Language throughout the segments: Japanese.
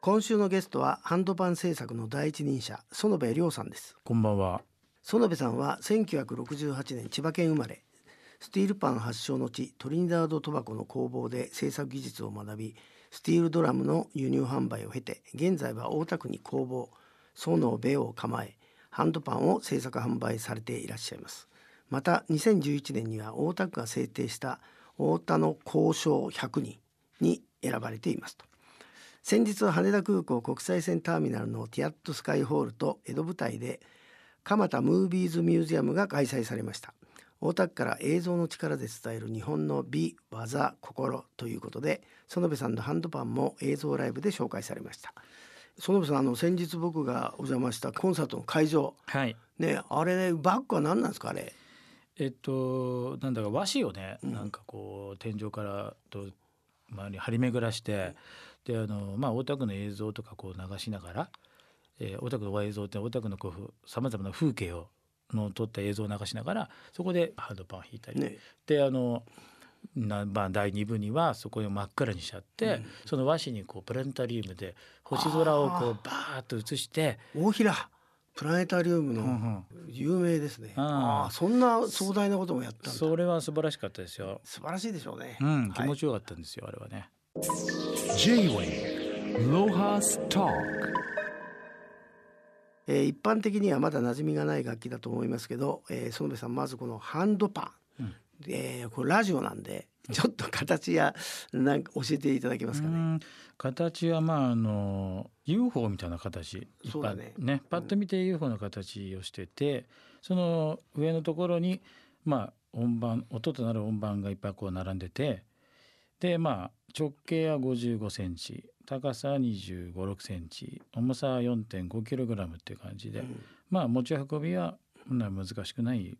今週のゲストはハンドパン制作の第一人者園部亮さんですこんばんは園部さんは1968年千葉県生まれスティールパン発祥の地トリニダード・トバコの工房で制作技術を学びスティールドラムの輸入販売を経て現在は大田区に工房園部を構えハンドパンを制作販売されていらっしゃいますまた2011年には大田区が制定した太田の交渉100人に選ばれていますと先日羽田空港国際線ターミナルのティアットスカイホールと江戸舞台で蒲田ムービーズミュージアムが開催されました大田区から映像の力で伝える日本の美技心ということで園部さんのハンドパンも映像ライブで紹介されました園部さんあの先日僕がお邪魔したコンサートの会場、はい、ねあれ、ね、バッグは何なんですかあれえっとなんだか和紙をね、うん、なんかこう天井からと周りに張り巡らしてであの、まあ、大田区の映像とかこう流しながら、えー、大田区の映像って大田区のさまざまな風景をの撮った映像を流しながらそこでハンドパンを引いたり、ね、であのな、まあ、第2部にはそこを真っ暗にしちゃって、うん、その和紙にこうプラネタリウムで星空をこうバーッと映して大平プラネタリウムの有名ですね、うんうん、ああそんな壮大なこともやったそれは素晴らしかったですよ素晴らしいでしょうね、うん、気持ちよかったんですよ、はい、あれはね j w a v ロハスターえー、一般的にはまだ馴染みがない楽器だと思いますけど、えー、園部さんまずこのハンドパン、うん、えー、これラジオなんで ちょっと形やなんか教えていただけますかね。形はまああの UFO みたいな形そうだねねパッと見て UFO の形をしてて、うん、その上のところにまあ音盤音となる音盤がいっぱいこう並んでてでまあ直径は5 5センチ高さ2 5 6センチ重さは4 5キログラムっていう感じで、うん、まあ持ち運びはんな難しくない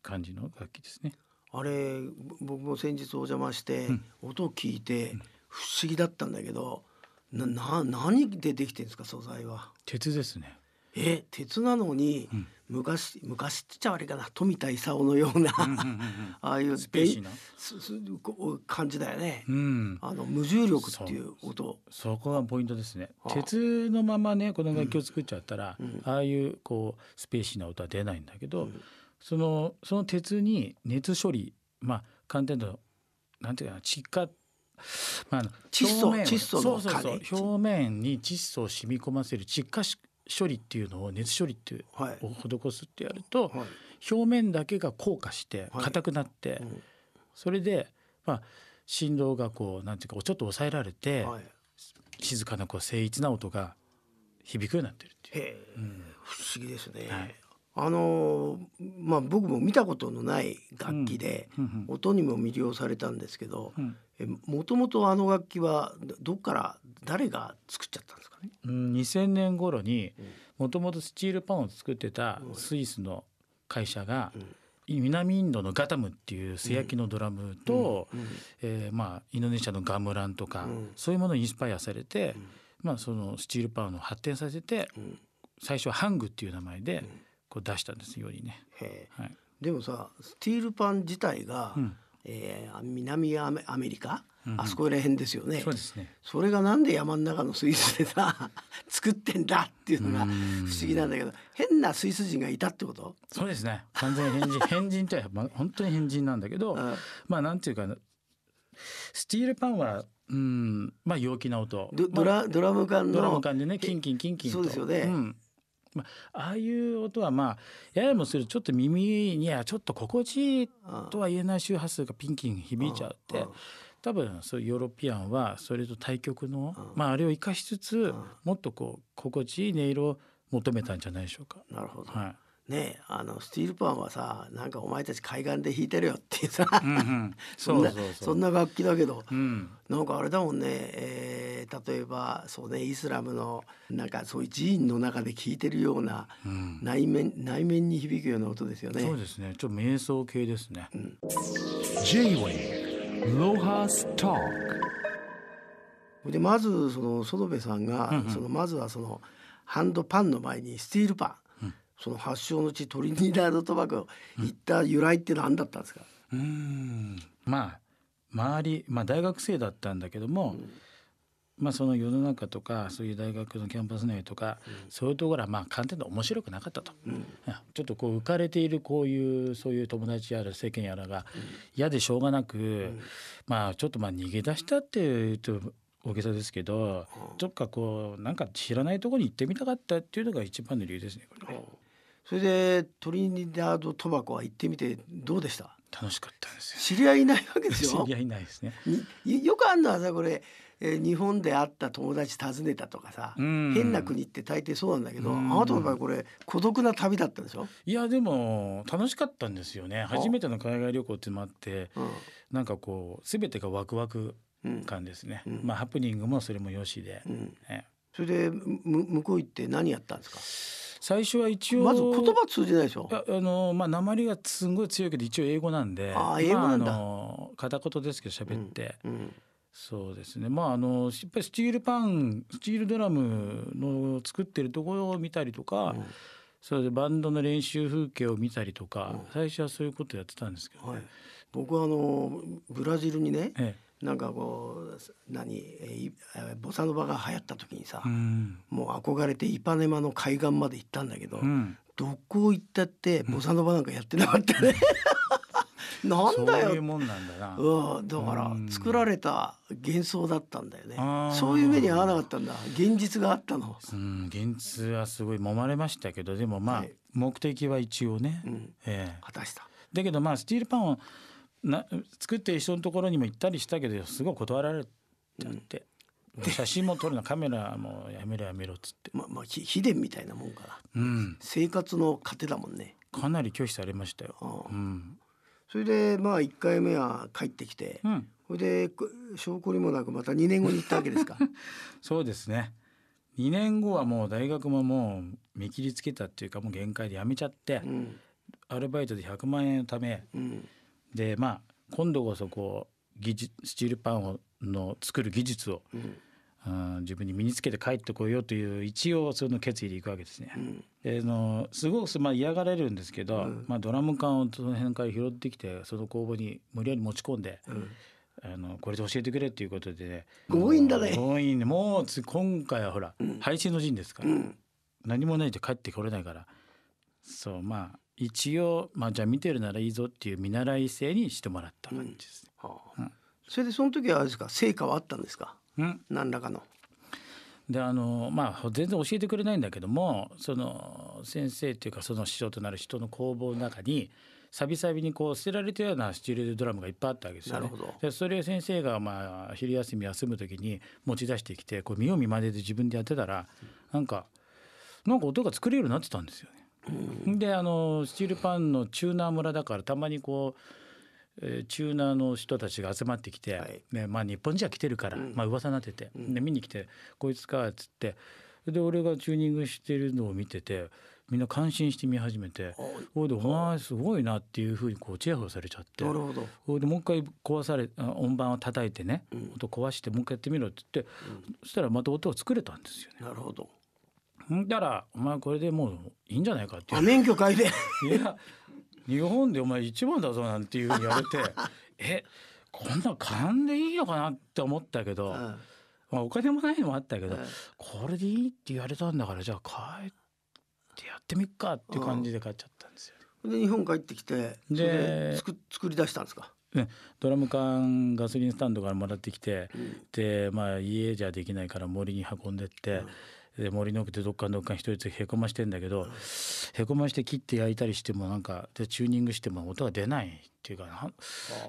感じの楽器ですね。あれ僕も先日お邪魔して、うん、音を聞いて不思議だったんだけど、なな何でできてるんですか素材は。鉄ですね。え鉄なのに、うん、昔昔って言っちゃ悪いかな富田勲のような ああいうスペー感じだよね、うん、あの無重力っていう音そこがポイントですね鉄のままねこの楽器を作っちゃったら、うん、ああいうこうスペーシーな音は出ないんだけど、そのその鉄に熱処理まあ簡単に言うとなんていうかな窒化まあ、窒素窒素そうそうそう表面に窒素を染み込ませる窒化処理っていうのを熱処理っていう、はい、を施すってやると、はい、表面だけが硬化して硬くなって、はいうん、それで、まあ、振動がこうなんていうかちょっと抑えられて、静かなこう精一な音が響くようになってるっていう。うん、不思議ですね、はいあのまあ、僕も見たことのない楽器で、音にも魅了されたんですけど、もともとあの楽器はどっから誰が作っちゃったんですかね、うん、2000年頃にもともとスチールパンを作ってたスイスの会社が、南インドのガタムっていう素焼きのドラムと、えまあ、インドネシアのガムランとか、そういうものにインスパイアされて、まあ、そのスチールパンを発展させて、最初はハングっていう名前で。うんこう出したんですようにね。はい、でもさスティールパン自体が、うん、えー、南アメアメリカ、うん、あそこら辺ですよねそうですねそれがなんで山の中のスイスでさ 作ってんだっていうのが不思議なんだけど変なスイス人がいたってことそうですね完全に変人 変人とは、まあ、本当に変人なんだけど、うん、まあなんていうかスティールパンはうんまあ陽気な音ドドラドラム缶のドラム缶でねキンキンキンキンとそうですよね、うんまあ、ああいう音はまあややもするちょっと耳にはちょっと心地いいとは言えない周波数がピンキン響いちゃって多分そうヨーロピアンはそれと対極のまああれを生かしつつもっとこう心地いい音色を求めたんじゃないでしょうか。なるほど、はいねあのスティールパンはさなんかお前たち海岸で弾いてるよっていうさそんな楽器だけど、うん、なんかあれだもんね、えー、例えばそうねイスラムのなんかそういう寺院の中で聴いてるような、うん、内面内面に響くような音ですよね。そうですねちょっと瞑想系ですね、うん、J-Way ロハスタークでまずその園部さんが、そのまずはそのハンドパンの前にスティールパン。その発祥の地トリニダード・トバコ行った由来って何だったんですか、うん、うんまあ周り、まあ、大学生だったんだけども、うん、まあ、その世の中とかそういう大学のキャンパス内とか、うん、そういうところはまあ簡単に面白くなかったと、うん、ちょっとこう浮かれているこういうそういう友達やら世間やらが嫌でしょうがなく、まあちょっとまあ逃げ出したっていうと大げさですけど、どっかこうなんか知らないところに行ってみたかったっていうのが一番の理由ですねこれね。それでトリニダード・トバコは行ってみてどうでした楽しかったですよ知り合いないわけでしょ 知り合いないですねよくあるのはさこれ、えー、日本で会った友達訪ねたとかさ変な国って大抵そうなんだけどあなたの場合これ孤独な旅だったでしょいやでも楽しかったんですよね初めての海外旅行ってもあって、うなんかこう全てがワクワク感ですね、うんまあハプニングもそれもよしで、ね、それでむ向こう行って何やったんですか最初は一応まず言葉通じないでしょあのまあ鉛がすごい強いけど一応英語なんであ英語なんだ、まあ、あの片言ですけど喋って、うんうん、そうですねまああのやっぱりスチールパンスチールドラムの作ってるところを見たりとか、うん、それでバンドの練習風景を見たりとか、最初はそういうことやってたんですけど、ねはい、僕はあのブラジルにね、ええなんかこう何ボサノバが流行った時にさ、うん、もう憧れてイパネマの海岸まで行ったんだけど、うん、どこ行ったってボサノバなんかやってなかったね。うん、なんだよ。そういうもんなんだな。うん、だから作られた幻想だったんだよね。そういう目に合わなかったんだ。現実があったの。うん、現実はすごい揉まれましたけど、でもまあ、目的は一応ね、えー、果たした。だけどまあスティールパンをな作ってる人のところにも行ったりしたけどすごい断られちゃって、うん、写真も撮るなカメラもやめろやめろっつってまあまあ秘伝みたいなもんから、うん、生活の糧だもんねかなり拒否されましたよ、うん、それでまあ1回目は帰ってきて、うん、それで証拠にもなくまた2年後に行ったわけですか そうですね2年後はもう大学ももう見切りつけたっていうかもう限界でやめちゃって、アルバイトで100万円のため、うんでまあ今度こそこう技術スチールパンをの作る技術を、うん、自分に身につけて帰ってこようという一応その決意でいくわけですね。うん、のすごく、まあ、嫌がられるんですけど、うん、まあ、ドラム缶をその辺から拾ってきてその工房に無理やり持ち込んで。うんあのこれで教えてくれっていうことで、ね、強引だね強引もう今回はほら、うん、配信の陣ですから、うん、何もないと帰ってこれないからそうまあ一応、まあ、じゃあ見てるならいいぞっていう見習い性にしてもらった感じですね。それでその時はあれですか成果はあったんですか、うん、何らかの。であのまあ全然教えてくれないんだけどもその先生っていうかその師匠となる人の工房の中にさびさびにこう捨てられたようなスチールドラムがいっぱいあったわけですよ、ね、でそれを先生がまあ昼休み休む時に持ち出してきてこう見よう見まねで自分でやってたらなんかなんか音が作れるようになってたんですよね。であのスチールパンのチューナー村だからたまにこう。えー、チューナーの人たちが集まってきて、はい、ねまあ、日本人は来てるから、うんまあ噂になってて、うん、で見に来て「こいつか」っつってで俺がチューニングしてるのを見ててみんな感心して見始めて「おでお前すごいな」っていうふうにこうチヤホされちゃってなるほどでもう一回壊され音盤を叩いてね、うん、音壊してもう一回やってみろってって、うん、そしたらまた音を作れたんですよね。なるほどだからお前これでもういいんじゃないかってう免許いでいや日本でお前一番だぞなんていうふうに言われて えこんな勘でいいのかなって思ったけど、うん、まあ、お金もないのもあったけど、うん、これでいいって言われたんだからじゃあ帰ってやってみっかっていう感じで買っちゃったんですよ。うん、で日本帰ってきてで作作り出したんですかね、ドラム缶ガソリンスタンドからもらってきて、うん、で、まあ、家じゃできないから森に運んでって、で森の奥でどっかどっかん一人でつへこましてんだけど、へこまして切って焼いたりしてもなんかでチューニングしても音が出ないっていうかな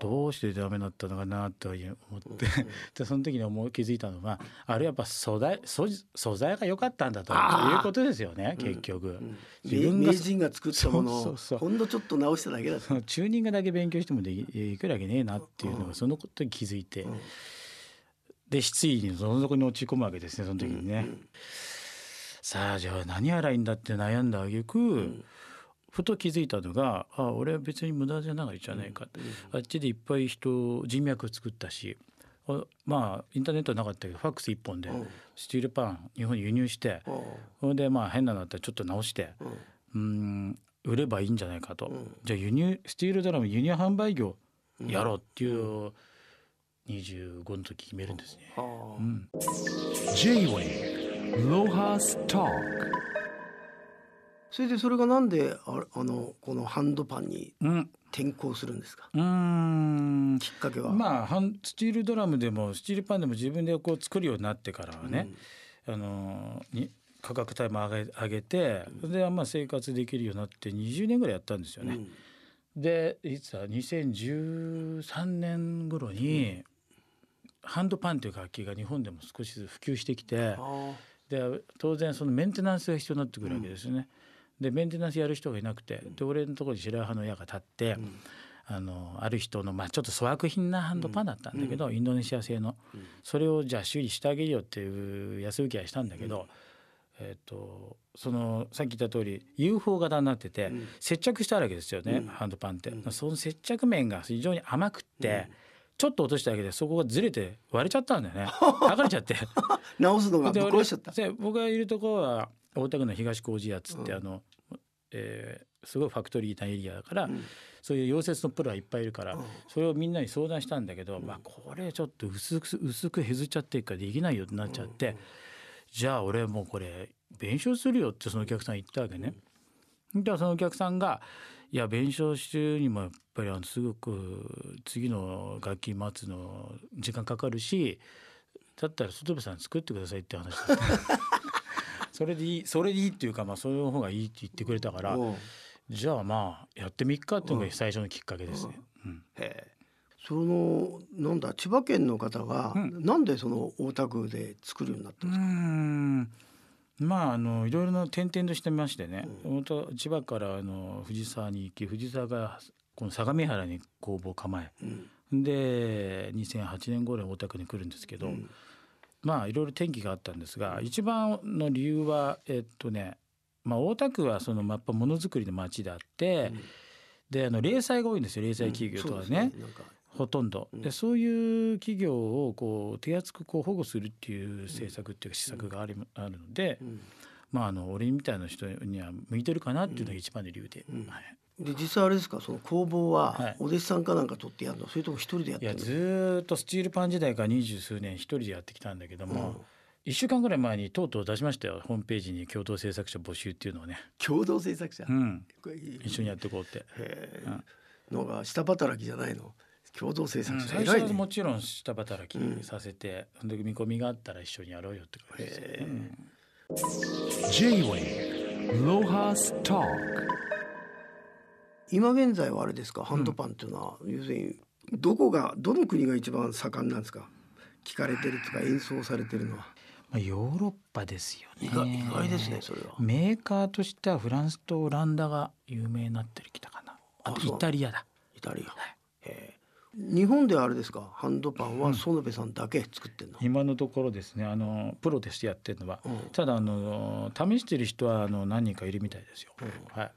どうしてダメだったのかなと思って でその時に思い気づいたのがあれやっぱ素材素素材が良かったんだということですよね結局、うんうん、自分が名人が作ったものをほんのちょっと直しただけだそのチューニングだけ勉強してもでいくらけねえなっていうのがそのことに気づいて。うんで失意にどん底に落ち込むわけですねその時にね。うんうんさあじゃあ何洗いんだって悩んだあげうん、ふと気づいたのがあ俺は別に無駄じゃないじゃないか、うんうん、あっちでいっぱい人人脈作ったしまあインターネットはなかったけどファックス1本でスチールパン日本に輸入してそれでまあ変なのあったらちょっと直してうん売ればいいんじゃないかと、じゃあ輸入スチールドラム輸入販売業やろうっていう、二十25の時決めるんですね。うん、j w それでそれがなんでああのこのハンドパンに転向するんですか、うん、きっかけはまあスチールドラムでもスチールパンでも自分でこう作るようになってからはね、うん、あのに価格帯も上げ上げてそれでま生活できるようになって20年ぐらいやったんですよね。うん、で実は2013年頃に、ハンドパンという楽器が日本でも少しずつ普及してきて。あで当然そのメンテナンスが必要になってくるわけですね。うん、でメンテナンスやる人がいなくてで俺のところに白羽の矢が立って、うん、あのある人の、まあ、ちょっと粗悪品なハンドパンだったんだけど、インドネシア製の、それをじゃあ修理してあげるよっていう安請け合いしたんだけど。えーと、そのさっき言った通り UFO 型になってて、接着してあるわけですよね、うん、ハンドパンって、うん、その接着面が非常に甘くって、ちょっと落としただけでそこがずれて割れちゃったんだよね 剥がれちゃって直すのがぶ壊しちゃった僕がいるところは大田区の東麹屋っつって、うん、あの、えー、すごいファクトリーなエリアだから、うん、そういう溶接のプロはいっぱいいるから、うん、それをみんなに相談したんだけど、まあこれちょっと薄く薄く削っちゃってるからできないよってなっちゃって、じゃあ俺もうこれ弁償するよってそのお客さん言ったわけね。うん、そのお客さんがいや弁償してにもやっぱりあのすごく次の楽器待つの時間かかるしだったら外部さん作ってくださいって話だった それでいいそれでいいっていうかまあそういう方がいいって言ってくれたからじゃあまあやってみっかっていうのが最初のきっかけですね。うん、へそのなんだ千葉県の方が、うん、なんでその大田区で作るようになったんですか。まああのいろいろな転々としてましてね、うん、本当千葉からあの藤沢に行き藤沢がこの相模原に工房構え、うん、で2008年頃に大田区に来るんですけど、うん、まあいろいろ転機があったんですが一番の理由はえっとね、まあ、大田区はそのやっぱものづくりの街であって、であの零細が多いんですよ零細企業とはね。ほとんど、でそういう企業をこう手厚くこう保護するっていう政策っていうか施策があり、あるので、まあ、あの俺みたいな人には向いてるかなっていうのが一番の理由で。はいで実はあれですかその工房はお弟子さんかなんか取ってやるの、はい、それとも一人でやってるいやずっとスチールパン時代から二十数年一人でやってきたんだけども、うん1週間ぐらい前にとうとう出しましたよホームページに共同制作者募集っていうのをね共同制作者、うん、一緒にやっていこうって、うん、のが下働きじゃないの共同制作者、うん、最初もちろん下働きさせて、うん、で見込みがあったら一緒にやろうよって感じです、う J-Way ロハストーク今現在はあれですかハンドパンっていうのは、うん、要するにどこがどの国が一番盛んなんですか聞かれてるとか演奏されてるのは。まあ、ヨーロッパですよね意外ですねそれはメーカーとしてはフランスとオランダが有名になってきたかなあとイタリアだイタリア、はい、へ日本ではあれですかハンドパンは園部さんだけ作ってんの、今のところですねあのプロとしてやってるのは、うん、ただあの試してる人はあの何人かいるみたいですよ、うん、はい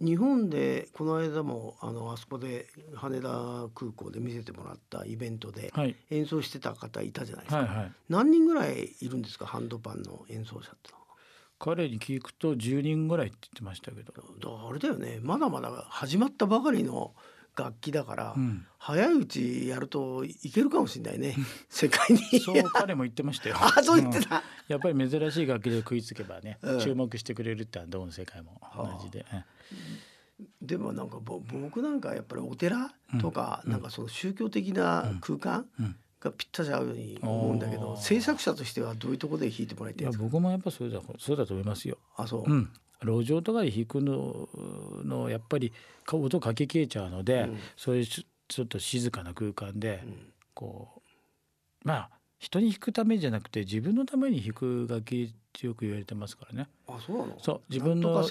日本でこの間もあのあそこで羽田空港で見せてもらったイベントで演奏してた方いたじゃないですか、はいはいはい、何人ぐらいいるんですかハンドパンの演奏者って彼に聞くと10人ぐらいって言ってましたけどあれだよねまだまだ始まったばかりの楽器だから、うん、早いうちやるといけるかもしれないね、うん、世界にそう彼も言ってましたよ あそう言ってた、うん、やっぱり珍しい楽器で食いつけばね、注目してくれるってどの世界も同じで、はあ、でもなんかぼ僕なんかやっぱりお寺とか、なんかその宗教的な空間、がぴったし合うように思うんだけど制作者としてはどういうところで弾いてもらいたい僕もやっぱそうだそうだと思いますよあそう、うん、路上とかで弾くののやっぱり音かけ消えちゃうので、うん、そういうちょっと静かな空間で、うん、こうまあ人に弾くためじゃなくて自分のために弾く楽器ってよく言われてますからね。あそうなのそう自分の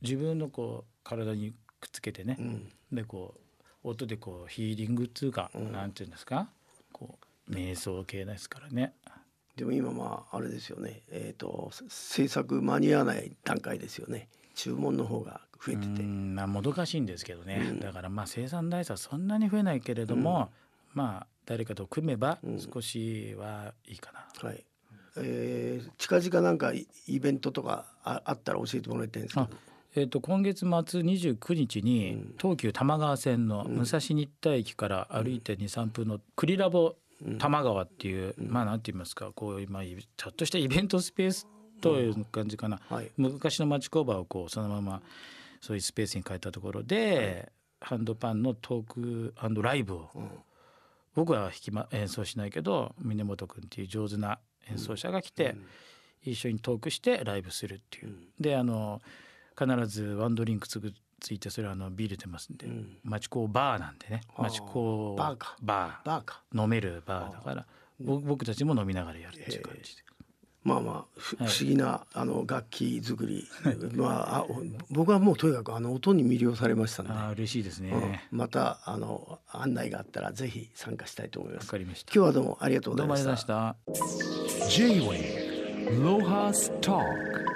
自分のこう体にくっつけてね、うん、でこう音でこうヒーリングっいうか、うん、なんていうんですかこう瞑想系ですからね。うんでも今まああれですよね、えーと、と制作間に合わない段階ですよね注文の方が増えててまあもどかしいんですけどね、うん、だからまあ生産台数はそんなに増えないけれども、うん、まあ誰かと組めば少しはいいかな、うん、はいえー、近々なんかイベントとかああったら教えてもらいたいんですけえー、と今月末29日に東急多摩川線の武蔵新田駅から歩いて23分のクリラボ多摩川っていう、うん、まあなんて言いますかこう今ちょっとしたイベントスペースという感じかな、うんはい、昔の町工場をこうそのままそういうスペースに変えたところで、はい、ハンドパンのトークライブを、うん、僕は弾き、ま、演奏しないけど峰本君っていう上手な演奏者が来て、一緒にトークしてライブするっていう。であの必ずワンドリンク作ってついてそれはあのビール出ますんで、うん、町工バーなんでね町工バーかバーバーか飲めるバーだから、僕たちも飲みながらやるっていう感じで。まあまあ、不思議な、あの楽器作り、まああ、僕はもうとにかくあの音に魅了されましたのであ嬉しいですね、うん、またあの案内があったらぜひ参加したいと思いますわかりました今日はどうもありがとうございましたどうもありがとうございました J-Way ロハストーク